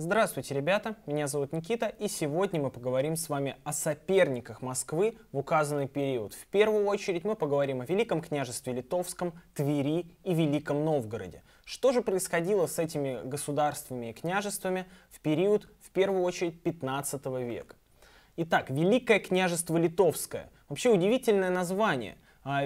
Здравствуйте, ребята! Меня зовут Никита, и сегодня мы поговорим с вами о соперниках Москвы в указанный период. В первую очередь мы поговорим о Великом княжестве Литовском, Твери и Великом Новгороде. Что же происходило с этими государствами и княжествами в период, в первую очередь, 15 века? Итак, Великое княжество Литовское. Вообще удивительное название – а,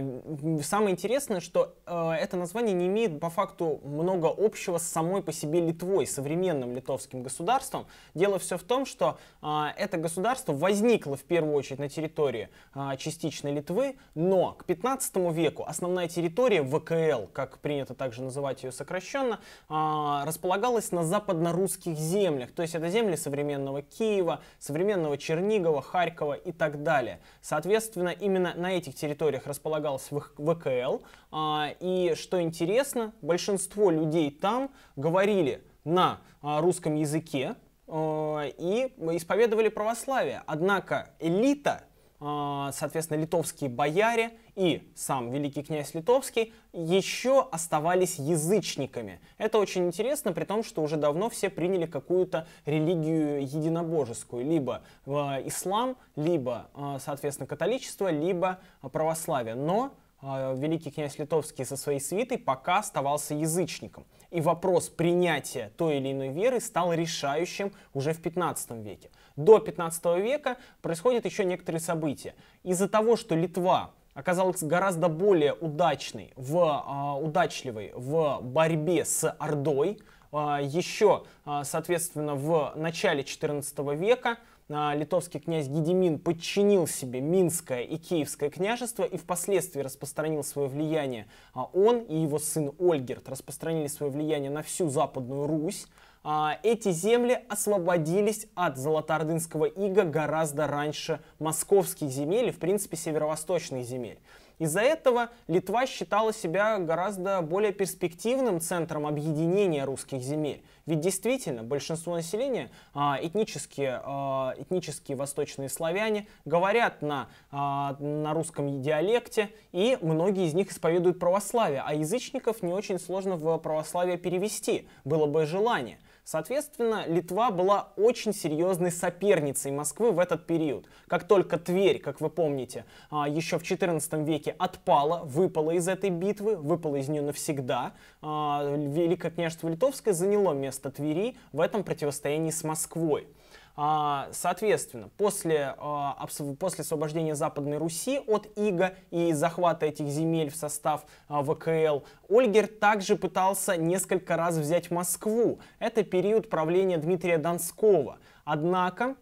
самое интересное, что э, это название не имеет по факту много общего с самой по себе Литвой, современным литовским государством. Дело все в том, что э, это государство возникло в первую очередь на территории э, частичной Литвы, но к 15 веку основная территория ВКЛ, как принято также называть ее сокращенно, располагалась на западно-русских землях. То есть это земли современного Киева, современного Чернигова, Харькова и так далее. Соответственно, именно на этих территориях располагалась располагалась в ВКЛ. А, и что интересно, большинство людей там говорили на а, русском языке а, и исповедовали православие. Однако элита а, соответственно, литовские бояре и сам великий князь литовский еще оставались язычниками. Это очень интересно, при том, что уже давно все приняли какую-то религию единобожескую, либо э, ислам, либо, э, соответственно, католичество, либо православие. Но э, великий князь Литовский со своей свитой пока оставался язычником. И вопрос принятия той или иной веры стал решающим уже в 15 веке до 15 века происходят еще некоторые события. Из-за того, что Литва оказалась гораздо более удачной, в, а, удачливой в борьбе с Ордой, а, еще, а, соответственно, в начале 14 века а, литовский князь Гедемин подчинил себе Минское и Киевское княжество и впоследствии распространил свое влияние. А, он и его сын Ольгерт распространили свое влияние на всю Западную Русь. А, эти земли освободились от Золотоордынского ига гораздо раньше московских земель и, в принципе, северо-восточных земель. Из-за этого Литва считала себя гораздо более перспективным центром объединения русских земель. Ведь действительно большинство населения, а, этнические, а, этнические восточные славяне, говорят на, на русском диалекте, и многие из них исповедуют православие, а язычников не очень сложно в православие перевести, было бы желание – Соответственно, Литва была очень серьезной соперницей Москвы в этот период. Как только Тверь, как вы помните, а, еще в XIV веке отпала, выпала из этой битвы, выпала из нее навсегда, а, Великое княжество Литовское заняло место Твери в этом противостоянии с Москвой. А, соответственно, после, а, после освобождения Западной Руси от Иго и захвата этих земель в состав а, ВКЛ, Ольгер также пытался несколько раз взять Москву. Это период правления Дмитрия Донского. Однако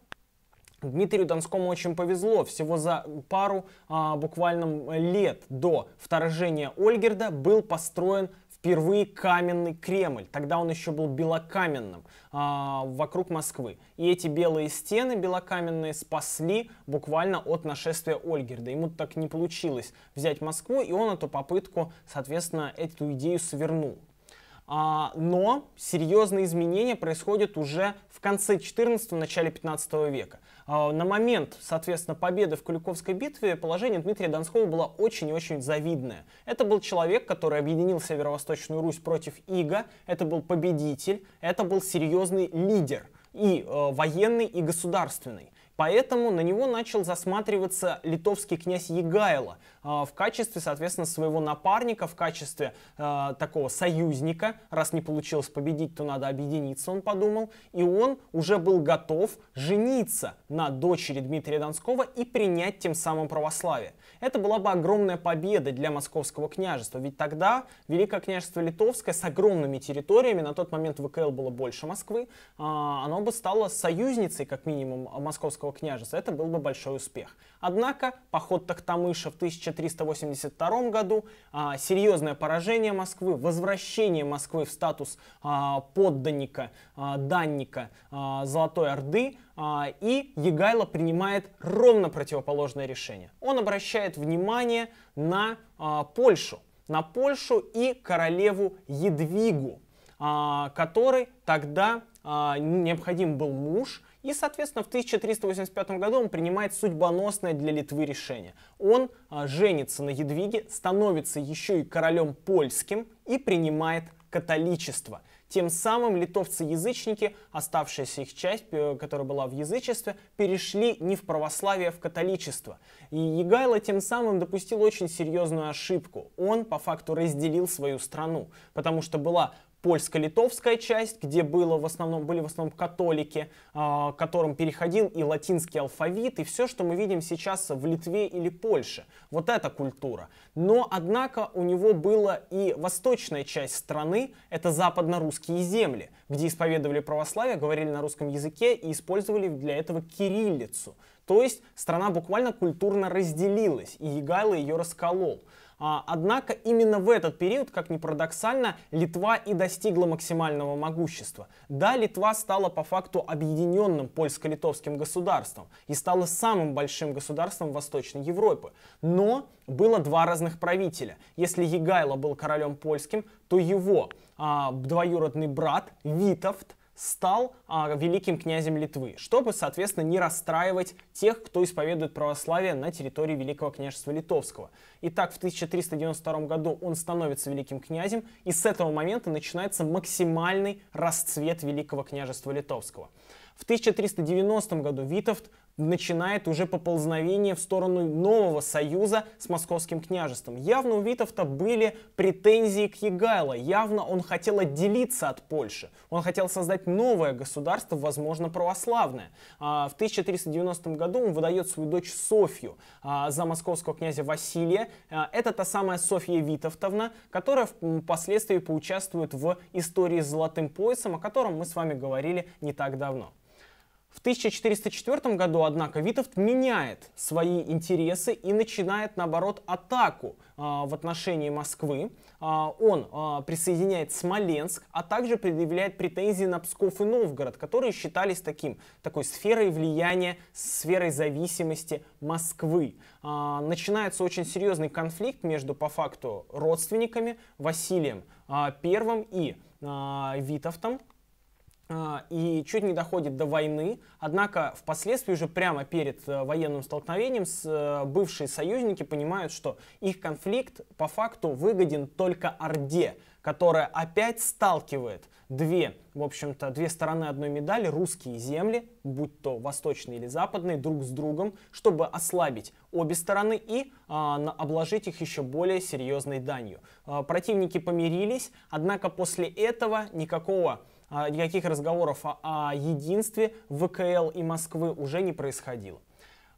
Дмитрию Донскому очень повезло. Всего за пару а, буквально лет до вторжения Ольгерда был построен впервые каменный Кремль. Тогда он еще был белокаменным а, вокруг Москвы. И эти белые стены белокаменные спасли буквально от нашествия Ольгерда. Ему так не получилось взять Москву, и он эту попытку, соответственно, эту идею свернул. А, но серьезные изменения происходят уже в конце 14-начале 15 века. А, на момент, соответственно, победы в Куликовской битве положение Дмитрия Донского было очень и очень завидное. Это был человек, который объединил Северо-Восточную Русь против Ига, это был победитель, это был серьезный лидер, и э, военный, и государственный. Поэтому на него начал засматриваться литовский князь Егайло, Э, в качестве, соответственно, своего напарника, в качестве э, такого союзника. Раз не получилось победить, то надо объединиться, он подумал. И он уже был готов жениться на дочери Дмитрия Донского и принять тем самым православие. Это была бы огромная победа для московского княжества, ведь тогда Великое княжество Литовское с огромными территориями, на тот момент ВКЛ было больше Москвы, э, оно бы стало союзницей, как минимум, московского княжества. Это был бы большой успех. Однако поход Тахтамыша в 1000 1382 году, а, серьезное поражение Москвы, возвращение Москвы в статус а, подданника, а, данника Золотой Орды, и Егайло принимает ровно противоположное решение. Он обращает внимание на Польшу, на Польшу и королеву Едвигу, которой тогда необходим был муж – и, соответственно, в 1385 году он принимает судьбоносное для Литвы решение. Он а, женится на Едвиге, становится еще и королем польским и принимает католичество. Тем самым литовцы-язычники, оставшаяся их часть, э, которая была в язычестве, перешли не в православие, а в католичество. И Егайло тем самым допустил очень серьезную ошибку. Он, по факту, разделил свою страну, потому что была польско-литовская часть, где было в основном, были в основном католики, а, к которым переходил и латинский алфавит, и все, что мы видим сейчас в Литве или Польше. Вот эта культура. Но, однако, у него была и восточная часть страны, это западно-русские земли, где исповедовали православие, говорили на русском языке и использовали для этого кириллицу. То есть страна буквально культурно разделилась, и Егайло ее расколол. А, однако именно в этот период, как ни парадоксально, Литва и достигла максимального могущества. Да, Литва стала по факту объединенным польско-литовским государством и стала самым большим государством Восточной Европы. Но было два разных правителя. Если Егайло был королем польским, то его а, двоюродный брат Витовт стал а, великим князем Литвы, чтобы, соответственно, не расстраивать тех, кто исповедует православие на территории Великого княжества Литовского. Итак, в 1392 году он становится великим князем, и с этого момента начинается максимальный расцвет Великого княжества Литовского. В 1390 году Витовт начинает уже поползновение в сторону нового союза с московским княжеством. Явно у Витовта были претензии к Егайло, явно он хотел отделиться от Польши, он хотел создать новое государство, возможно, православное. А, в 1390 году он выдает свою дочь Софью а, за московского князя Василия. А, это та самая Софья Витовтовна, которая впоследствии поучаствует в истории с Золотым поясом, о котором мы с вами говорили не так давно. В 1404 году, однако, Витовт меняет свои интересы и начинает, наоборот, атаку э, в отношении Москвы. Э, он э, присоединяет Смоленск, а также предъявляет претензии на Псков и Новгород, которые считались таким, такой сферой влияния, сферой зависимости Москвы. Э, начинается очень серьезный конфликт между, по факту, родственниками Василием э, I и Витовтом, а, и чуть не доходит до войны. Однако впоследствии уже прямо перед э, военным столкновением э, бывшие союзники понимают, что их конфликт по факту выгоден только Орде, которая опять сталкивает две, в общем-то, две стороны одной медали, русские земли, будь то восточные или западные, друг с другом, чтобы ослабить обе стороны и а, обложить их еще более серьезной данью. А, противники помирились, однако после этого никакого а, никаких разговоров о единстве ВКЛ и Москвы уже не происходило.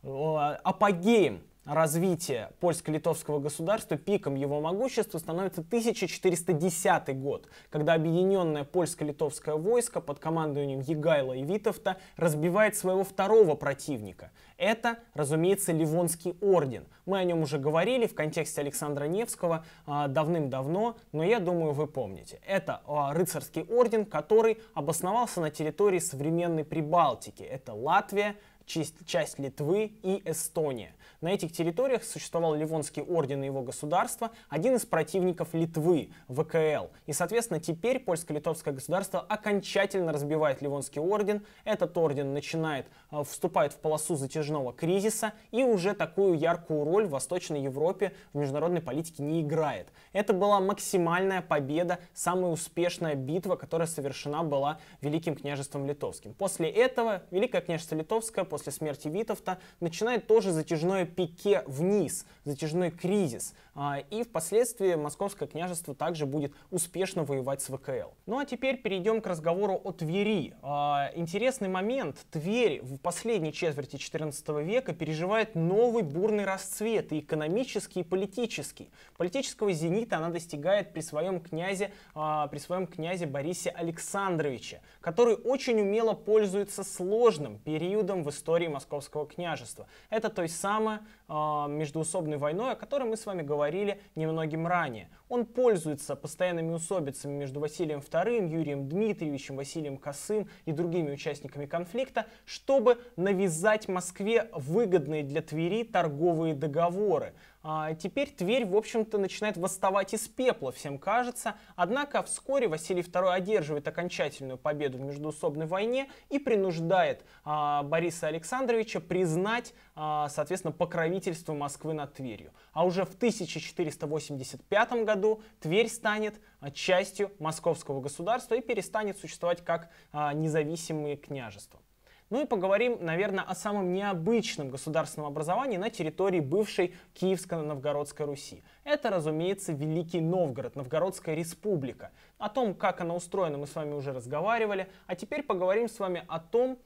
Апогеем развития польско-литовского государства, пиком его могущества становится 1410 год, когда объединенное польско-литовское войско под командованием Егайла и Витовта разбивает своего второго противника. Это, разумеется, Ливонский орден. Мы о нем уже говорили в контексте Александра Невского а, давным-давно, но я думаю, вы помните. Это а, рыцарский орден, который обосновался на территории современной Прибалтики. Это Латвия, часть, часть Литвы и Эстония. На этих территориях существовал Ливонский орден и его государство, один из противников Литвы, ВКЛ. И, соответственно, теперь польско-литовское государство окончательно разбивает Ливонский орден. Этот орден начинает, э, вступает в полосу затяжного кризиса и уже такую яркую роль в Восточной Европе в международной политике не играет. Это была максимальная победа, самая успешная битва, которая совершена была Великим княжеством Литовским. После этого Великое княжество Литовское после смерти Витовта, начинает тоже затяжное пике вниз, затяжной кризис. А, и впоследствии Московское княжество также будет успешно воевать с ВКЛ. Ну а теперь перейдем к разговору о Твери. А, интересный момент. Тверь в последней четверти XIV века переживает новый бурный расцвет и экономический, и политический. Политического зенита она достигает при своем князе, а, при своем князе Борисе Александровиче, который очень умело пользуется сложным периодом в истории истории Московского княжества. Это той самой э, междуусобной войной, о которой мы с вами говорили немногим ранее. Он пользуется постоянными усобицами между Василием II, Юрием Дмитриевичем, Василием Косым и другими участниками конфликта, чтобы навязать Москве выгодные для Твери торговые договоры. А теперь Тверь, в общем-то, начинает восставать из пепла, всем кажется. Однако вскоре Василий II одерживает окончательную победу в междуусобной войне и принуждает а, Бориса Александровича признать а, соответственно, покровительство Москвы над Тверью. А уже в 1485 году Тверь станет а, частью московского государства и перестанет существовать как а, независимые княжества. Ну и поговорим, наверное, о самом необычном государственном образовании на территории бывшей Киевско-Новгородской Руси. Это, разумеется, Великий Новгород, Новгородская республика. О том, как она устроена, мы с вами уже разговаривали. А теперь поговорим с вами о том,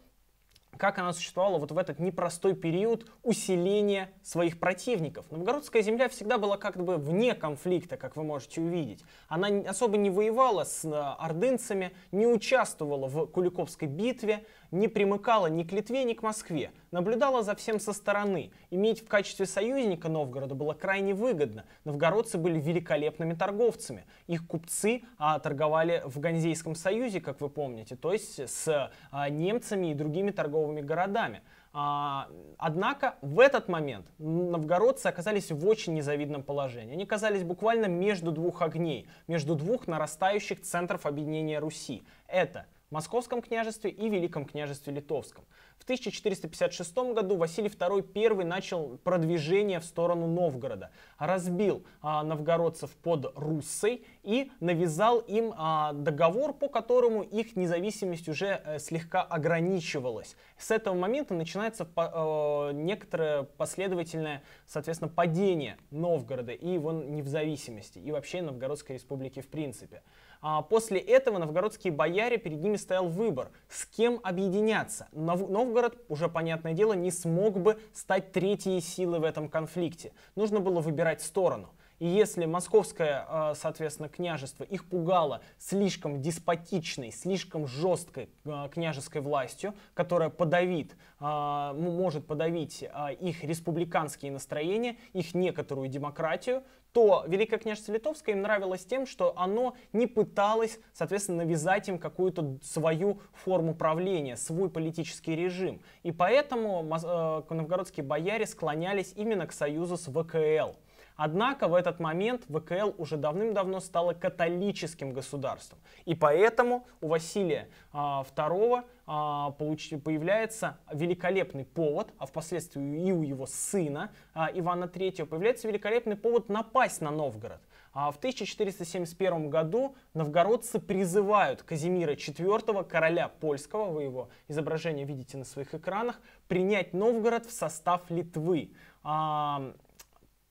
как она существовала вот в этот непростой период усиления своих противников. Новгородская земля всегда была как бы вне конфликта, как вы можете увидеть. Она особо не воевала с э, ордынцами, не участвовала в Куликовской битве, не примыкала ни к Литве, ни к Москве, наблюдала за всем со стороны. Иметь в качестве союзника Новгорода было крайне выгодно. Новгородцы были великолепными торговцами. Их купцы а, торговали в Ганзейском союзе, как вы помните, то есть с а, немцами и другими торговыми торговыми городами. А, однако в этот момент новгородцы оказались в очень незавидном положении. Они оказались буквально между двух огней, между двух нарастающих центров объединения Руси. Это в Московском княжестве и Великом княжестве Литовском. В 1456 году Василий II первый начал продвижение в сторону Новгорода, разбил а, новгородцев под Руссой и навязал им а, договор, по которому их независимость уже э, слегка ограничивалась. С этого момента начинается по, э, некоторое последовательное, соответственно, падение Новгорода и его независимости и вообще Новгородской республики в принципе. А после этого новгородские бояре, перед ними стоял выбор, с кем объединяться. Новгород, уже понятное дело, не смог бы стать третьей силой в этом конфликте. Нужно было выбирать сторону. И если московское, а, соответственно, княжество их пугало слишком деспотичной, слишком жесткой а, княжеской властью, которая подавит, а, может подавить их республиканские настроения, их некоторую демократию, то Великое княжество Литовское им нравилось тем, что оно не пыталось, соответственно, навязать им какую-то свою форму правления, свой политический режим. И поэтому э, новгородские бояре склонялись именно к союзу с ВКЛ – Однако в этот момент ВКЛ уже давным-давно стало католическим государством. И поэтому у Василия II а, а, появляется великолепный повод, а впоследствии и у его сына а, Ивана III появляется великолепный повод напасть на Новгород. В 1471 году новгородцы призывают Казимира IV, короля польского, вы его изображение видите на своих экранах, принять Новгород в состав Литвы.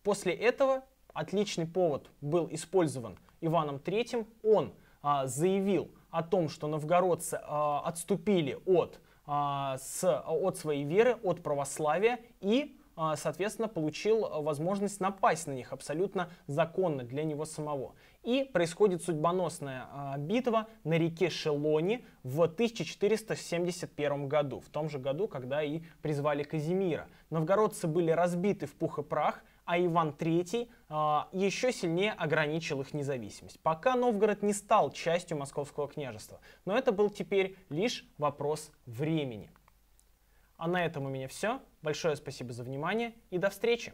После этого отличный повод был использован Иваном III. Он а, заявил о том, что новгородцы а, отступили от, а, с, от своей веры, от православия и а, соответственно, получил возможность напасть на них абсолютно законно для него самого. И происходит судьбоносная а, битва на реке Шелони в 1471 году, в том же году, когда и призвали Казимира. Новгородцы были разбиты в пух и прах, а Иван III э, еще сильнее ограничил их независимость. Пока Новгород не стал частью Московского княжества, но это был теперь лишь вопрос времени. А на этом у меня все. Большое спасибо за внимание и до встречи!